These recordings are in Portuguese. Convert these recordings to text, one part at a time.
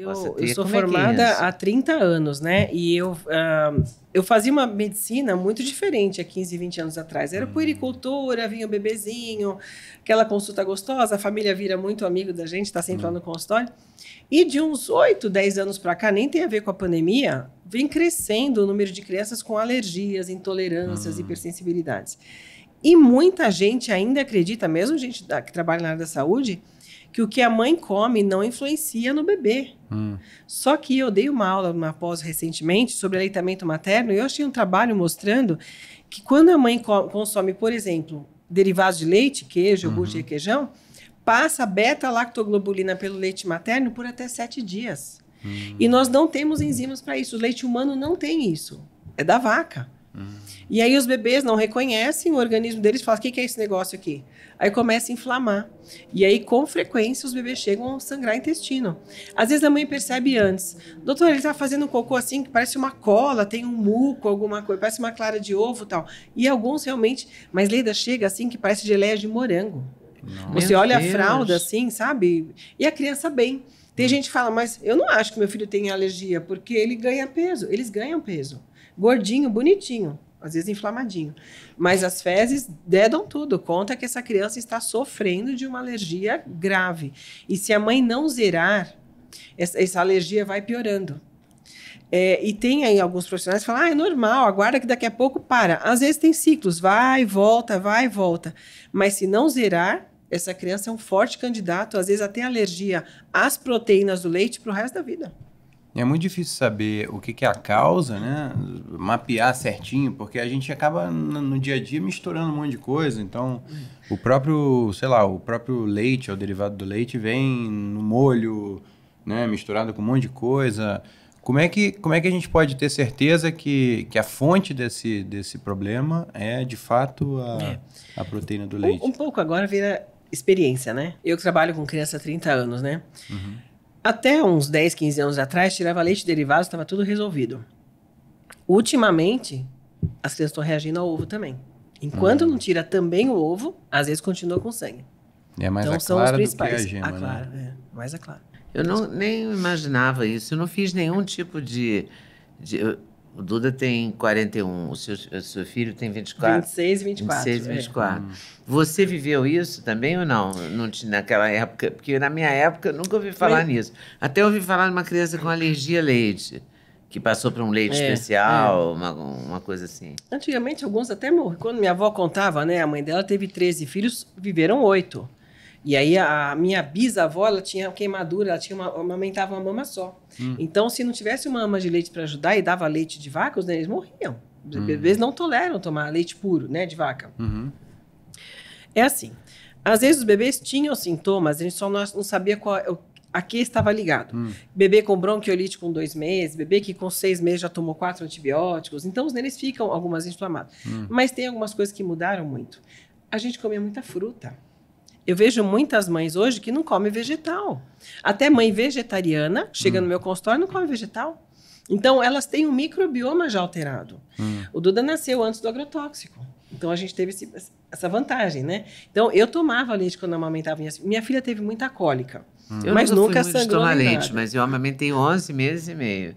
Eu, eu sou é é formada é é há 30 anos, né? E eu, ah, eu fazia uma medicina muito diferente há 15, 20 anos atrás. Era hum. puericultura, vinha o bebezinho, aquela consulta gostosa, a família vira muito amigo da gente, está sempre hum. lá no consultório. E de uns 8, 10 anos para cá, nem tem a ver com a pandemia, vem crescendo o número de crianças com alergias, intolerâncias, hum. hipersensibilidades. E muita gente ainda acredita, mesmo gente que trabalha na área da saúde, que o que a mãe come não influencia no bebê. Hum. Só que eu dei uma aula uma pós recentemente sobre aleitamento materno e eu achei um trabalho mostrando que quando a mãe consome, por exemplo, derivados de leite, queijo, uhum. iogurte, requeijão, passa beta-lactoglobulina pelo leite materno por até sete dias. Hum. E nós não temos enzimas para isso. O leite humano não tem isso. É da vaca. E aí os bebês não reconhecem o organismo deles, falam: o que, que é esse negócio aqui? Aí começa a inflamar. E aí, com frequência, os bebês chegam a sangrar intestino. Às vezes a mãe percebe antes: doutor, ele está fazendo um cocô assim que parece uma cola, tem um muco, alguma coisa, parece uma clara de ovo tal. E alguns realmente, mas Leida chega assim que parece geleia de morango. Você olha a fralda assim, sabe? E a criança bem. Tem hum. gente que fala, mas eu não acho que meu filho tem alergia, porque ele ganha peso. Eles ganham peso gordinho, bonitinho, às vezes inflamadinho. Mas as fezes dedam tudo, conta que essa criança está sofrendo de uma alergia grave. E se a mãe não zerar, essa, essa alergia vai piorando. É, e tem aí alguns profissionais que falam, ah, é normal, aguarda que daqui a pouco para. Às vezes tem ciclos, vai, volta, vai, volta. Mas se não zerar, essa criança é um forte candidato, às vezes até alergia às proteínas do leite para o resto da vida. É muito difícil saber o que, que é a causa, né? Mapear certinho, porque a gente acaba no, no dia a dia misturando um monte de coisa. Então, o próprio, sei lá, o próprio leite, é o derivado do leite, vem no molho, né? Misturado com um monte de coisa. Como é que, como é que a gente pode ter certeza que, que a fonte desse, desse problema é, de fato, a, é. a proteína do leite? Um, um pouco agora vira experiência, né? Eu que trabalho com criança há 30 anos, né? Uhum. Até uns 10, 15 anos atrás, tirava leite derivado, estava tudo resolvido. Ultimamente, as crianças estão reagindo ao ovo também. Enquanto hum. não tira também o ovo, às vezes continua com sangue. É mais então, a são clara os principais. Do que a, gema, a né? clara, né? é, mais a clara. Eu não, nem imaginava isso. Eu não fiz nenhum tipo de, de o Duda tem 41, o seu, o seu filho tem 24. 26, 24. 26, 24. É. Hum. Você viveu isso também ou não? não naquela época? Porque na minha época eu nunca ouvi falar nisso. Até ouvi falar de uma criança com alergia a leite, que passou para um leite é, especial, é. Uma, uma coisa assim. Antigamente, alguns até morreram. Quando minha avó contava, né? A mãe dela teve 13 filhos, viveram oito. E aí a minha bisavó, ela tinha queimadura, ela tinha uma, amamentava uma mama só. Hum. Então, se não tivesse uma mama de leite para ajudar e dava leite de vaca, os nenéns né, morriam. Os hum. bebês não toleram tomar leite puro, né, de vaca. Uhum. É assim. Às vezes os bebês tinham sintomas, a gente só não, não sabia qual, a que estava ligado. Hum. Bebê com bronquiolite com dois meses, bebê que com seis meses já tomou quatro antibióticos. Então, os neles ficam algumas inflamados. Hum. Mas tem algumas coisas que mudaram muito. A gente comia muita fruta. Eu vejo muitas mães hoje que não comem vegetal. Até mãe vegetariana chega hum. no meu consultório e não come vegetal. Então, elas têm um microbioma já alterado. Hum. O Duda nasceu antes do agrotóxico. Então, a gente teve esse, essa vantagem, né? Então, eu tomava leite quando amamentava. Minha, minha filha teve muita cólica. Hum. mas nunca, nunca sangrou. Eu tomar leite, mas eu amamentei 11 meses e meio.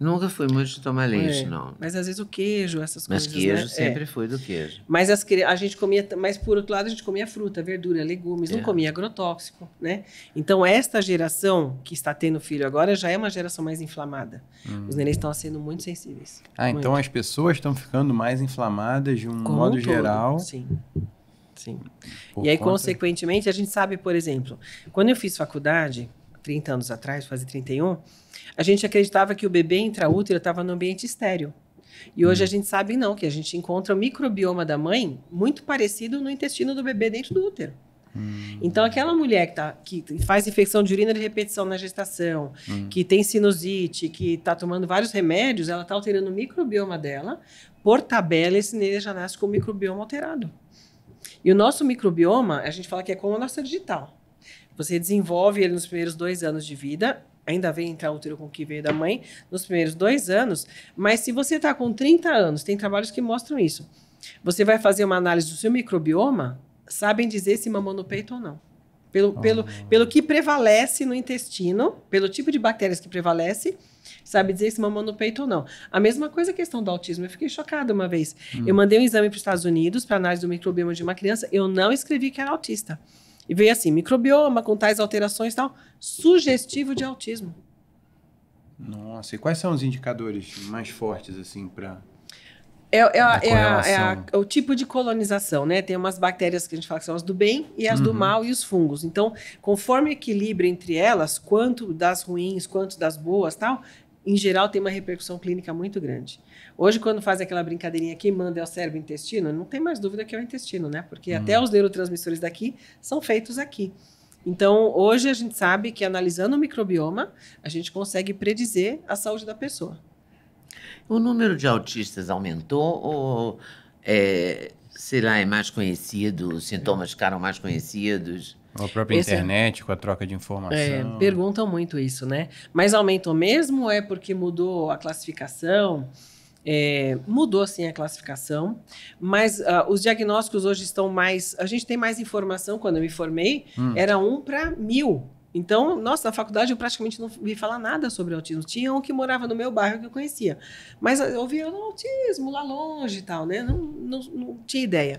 Nunca fui muito de tomar é, leite, é. não. Mas às vezes o queijo, essas mas coisas. Mas queijo né? É. sempre é. foi do queijo. Mas as, a gente comia, mas por outro lado, a gente comia fruta, verdura, legumes, é. não comia agrotóxico, né? Então, esta geração que está tendo filho agora já é uma geração mais inflamada. Hum. Os nenéns estão sendo muito sensíveis. Ah, muito. então as pessoas estão ficando mais inflamadas de um Como modo um geral. Sim. Sim. Por e aí, conta... consequentemente, a gente sabe, por exemplo, quando eu fiz faculdade, 30 anos atrás, quase 31, a gente acreditava que o bebê intraútero estava no ambiente estéreo. E hoje hum. a gente sabe não, que a gente encontra o microbioma da mãe muito parecido no intestino do bebê dentro do útero. Hum. Então, aquela mulher que, tá, que faz infecção de urina de repetição na gestação, hum. que tem sinusite, que está tomando vários remédios, ela está alterando o microbioma dela. Por tabela, esse nele já nasce com o microbioma alterado. E o nosso microbioma, a gente fala que é como a nossa digital. Você desenvolve ele nos primeiros dois anos de vida. Ainda vem entrar o útero com o que veio da mãe nos primeiros dois anos. Mas se você está com 30 anos, tem trabalhos que mostram isso. Você vai fazer uma análise do seu microbioma, sabem dizer se mamou no peito ou não. Pelo, oh. pelo, pelo que prevalece no intestino, pelo tipo de bactérias que prevalece, sabe dizer se mamou no peito ou não. A mesma coisa a questão do autismo. Eu fiquei chocada uma vez. Hum. Eu mandei um exame para os Estados Unidos para análise do microbioma de uma criança. Eu não escrevi que era autista. E veio assim, microbioma com tais alterações e tal, sugestivo de autismo. Nossa, e quais são os indicadores mais fortes, assim, para... É, é, é, a, é, o tipo de colonização, né? Tem umas bactérias que a gente fala que são as do bem e as uhum. do mal e os fungos. Então, conforme o equilíbrio entre elas, quanto das ruins, quanto das boas, tal, em geral, tem uma repercussão clínica muito grande. Hoje, quando faz aquela brincadeirinha que manda é o cérebro e intestino, não tem mais dúvida que é o intestino, né? Porque hum. até os neurotransmissores daqui são feitos aqui. Então, hoje a gente sabe que analisando o microbioma, a gente consegue predizer a saúde da pessoa. O número de autistas aumentou ou, é, sei lá, é mais conhecido, os sintomas ficaram mais conhecidos? Ou a própria Esse... É internet com a troca de informação. É, perguntam muito isso, né? Mas aumentou mesmo ou é porque mudou a classificação? É, mudou sim a classificação, mas uh, os diagnósticos hoje estão mais. A gente tem mais informação. Quando eu me formei, hum. era um para mil. Então, nossa, na faculdade eu praticamente não vi falar nada sobre autismo. Tinha um que morava no meu bairro que eu conhecia, mas eu ouvia autismo lá longe e tal, né? Não, não, não tinha ideia.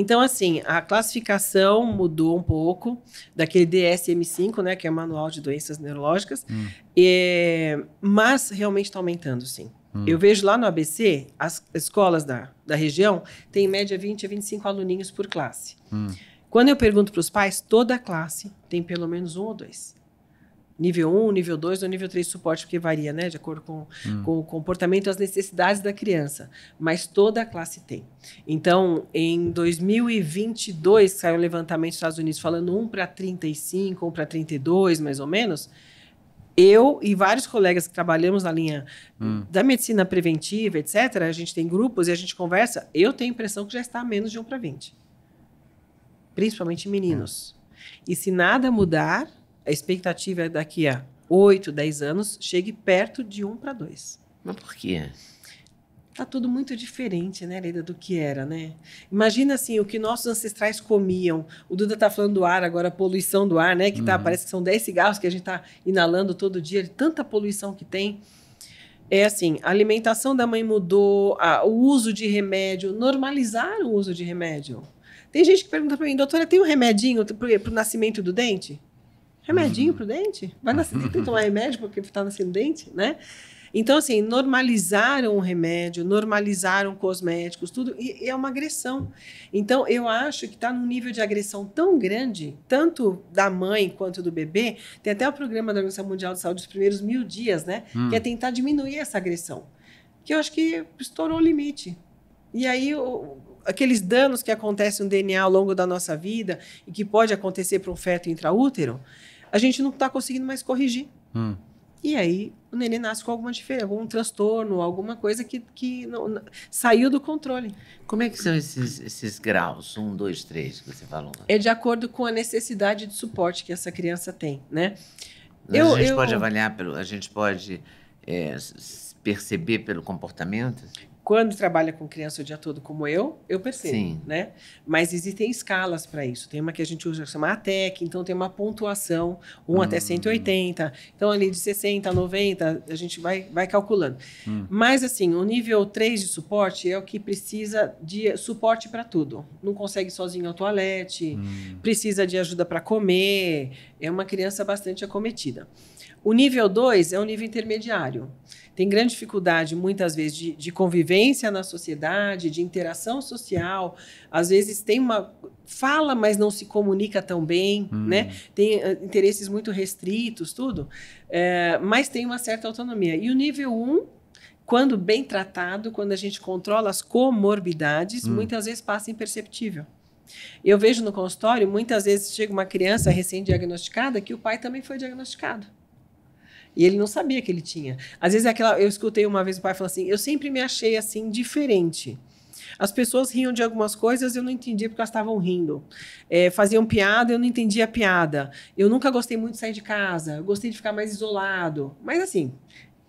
Então, assim, a classificação mudou um pouco daquele DSM-5, né, que é o Manual de Doenças Neurológicas, hum. é, mas realmente está aumentando, sim. Hum. Eu vejo lá no ABC, as escolas da, da região têm em média 20 a 25 aluninhos por classe. Hum. Quando eu pergunto para os pais, toda classe tem pelo menos um ou dois nível 1, nível 2 ou nível 3 de suporte, porque varia, né? De acordo com, hum. com o comportamento, as necessidades da criança. Mas toda a classe tem. Então, em 2022, saiu um levantamento dos Estados Unidos falando 1 para 35, 1 para 32, mais ou menos. Eu e vários colegas que trabalhamos na linha hum. da medicina preventiva, etc., a gente tem grupos e a gente conversa. Eu tenho a impressão que já está a menos de 1 para 20. Principalmente meninos. Hum. E se nada mudar, a expectativa é daqui a 8, 10 anos, chegue perto de 1 para 2. Mas por quê? Tá tudo muito diferente, né, Leida, do que era, né? Imagina assim, o que nossos ancestrais comiam. O Duda tá falando do ar agora, a poluição do ar, né? Que tá, uhum. parece que são 10 cigarros que a gente tá inalando todo dia, tanta poluição que tem. É assim, a alimentação da mãe mudou, a, o uso de remédio, normalizar o uso de remédio. Tem gente que pergunta para mim, doutora, tem um remedinho para o nascimento do dente? Remedinho pro dente? Vai nascer, tem que tomar remédio porque tá nascendo dente, né? Então, assim, normalizaram o remédio, normalizaram cosméticos, tudo, e, e é uma agressão. Então, eu acho que está num nível de agressão tão grande, tanto da mãe quanto do bebê. Tem até o programa da Organização Mundial de Saúde, os primeiros mil dias, né? Hum. Que é tentar diminuir essa agressão. Que eu acho que estourou o limite. E aí, o, aqueles danos que acontecem no DNA ao longo da nossa vida e que pode acontecer para um feto intraútero a gente não está conseguindo mais corrigir. Hum. E aí o neném nasce com alguma diferença, algum transtorno, alguma coisa que, que não, não, saiu do controle. Como é que são esses, esses graus? Um, dois, três, que você falou. É de acordo com a necessidade de suporte que essa criança tem, né? Eu, a gente eu, pode avaliar, pelo, a gente pode é, perceber pelo comportamento? quando trabalha com criança o dia todo, como eu, eu percebo, Sim. né? Mas existem escalas para isso. Tem uma que a gente usa chamar ATEC, então tem uma pontuação, 1 hum. até 180. Então, ali de 60 a 90, a gente vai, vai calculando. Hum. Mas, assim, o nível 3 de suporte é o que precisa de suporte para tudo. Não consegue sozinho ao toalete, hum. precisa de ajuda para comer. É uma criança bastante acometida. O nível 2 é o nível intermediário. Tem grande dificuldade, muitas vezes, de, de conviver convivência na sociedade, de interação social, às vezes tem uma fala, mas não se comunica tão bem, hum. né? Tem eh, interesses muito restritos, tudo, é, mas tem uma certa autonomia. E o nível 1 um, quando bem tratado, quando a gente controla as comorbidades, hum. muitas vezes passa imperceptível. Eu vejo no consultório, muitas vezes chega uma criança recém-diagnosticada que o pai também foi diagnosticado. E ele não sabia que ele tinha. Às vezes é aquela. Eu escutei uma vez o pai falar assim: eu sempre me achei assim, diferente. As pessoas riam de algumas coisas, eu não entendia porque elas estavam rindo. É, faziam piada, eu não entendia a piada. Eu nunca gostei muito de sair de casa, eu gostei de ficar mais isolado. Mas assim,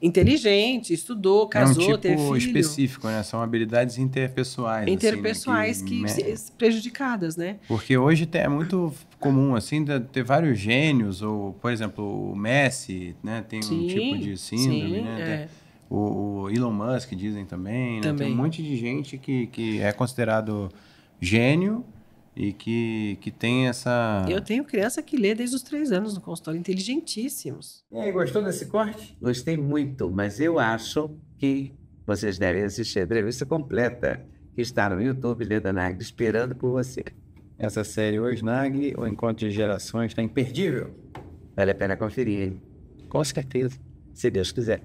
inteligente, estudou, casou, é um tipo teve filho. específico, né? São habilidades interpessoais. Interpessoais assim, né? que, que me... prejudicadas, né? Porque hoje é muito comum, assim, ter vários gênios, ou, por exemplo, o Messi, né? Tem sim, um tipo de síndrome, sim, né? É. O, o, Elon Musk dizem também, né? também, Tem um monte de gente que, que é considerado gênio, e que, que tem essa. Eu tenho criança que lê desde os três anos no consultório, inteligentíssimos. E aí, gostou desse corte? Gostei muito, mas eu acho que vocês devem assistir a entrevista completa que está no YouTube Leda Nagli esperando por você. Essa série hoje, Nagli, o Encontro de Gerações, está imperdível. Vale a pena conferir, hein? Com certeza, se Deus quiser.